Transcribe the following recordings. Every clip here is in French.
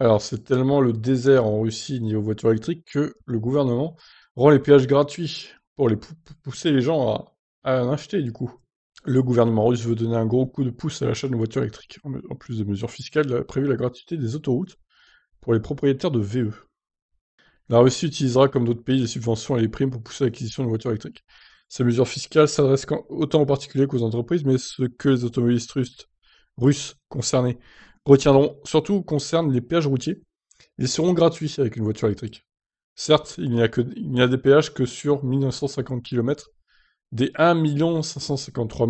Alors, c'est tellement le désert en Russie niveau voiture électrique que le gouvernement rend les péages gratuits pour pousser les gens à, à en acheter, du coup. Le gouvernement russe veut donner un gros coup de pouce à l'achat de voitures électriques. En plus des mesures fiscales, il euh, a prévu la gratuité des autoroutes pour les propriétaires de VE. La Russie utilisera, comme d'autres pays, les subventions et les primes pour pousser l'acquisition de voitures électriques. Ces mesures fiscales s'adressent autant aux particuliers qu'aux entreprises, mais ce que les automobilistes russes concernés retiendront surtout concerne les péages routiers. Ils seront gratuits avec une voiture électrique. Certes, il n'y a, a des péages que sur 1950 km des 1 553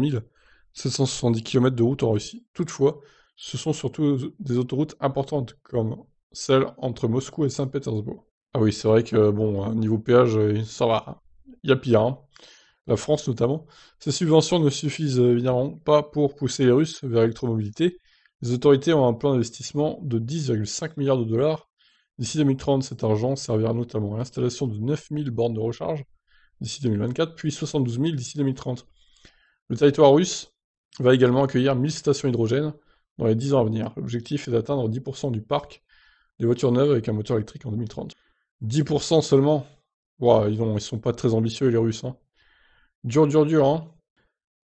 770 km de route en Russie. Toutefois, ce sont surtout des autoroutes importantes comme celle entre Moscou et Saint-Pétersbourg. Ah oui, c'est vrai que, bon, hein, niveau péage, euh, ça va. Il y a pire. Hein. La France notamment. Ces subventions ne suffisent euh, évidemment pas pour pousser les Russes vers l'électromobilité, les autorités ont un plan d'investissement de 10,5 milliards de dollars. D'ici 2030, cet argent servira notamment à l'installation de 9000 bornes de recharge d'ici 2024, puis 72 000 d'ici 2030. Le territoire russe va également accueillir 1000 stations hydrogène dans les 10 ans à venir. L'objectif est d'atteindre 10% du parc des voitures neuves avec un moteur électrique en 2030. 10% seulement ils, ne sont pas très ambitieux les Russes. Hein. Dur, dur, dur. Hein.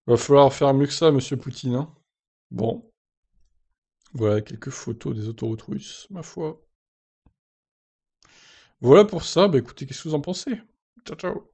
Va falloir faire mieux que ça, monsieur Poutine. Hein. Bon. Voilà quelques photos des autoroutes russes, ma foi. Voilà pour ça, bah écoutez, qu'est-ce que vous en pensez Ciao ciao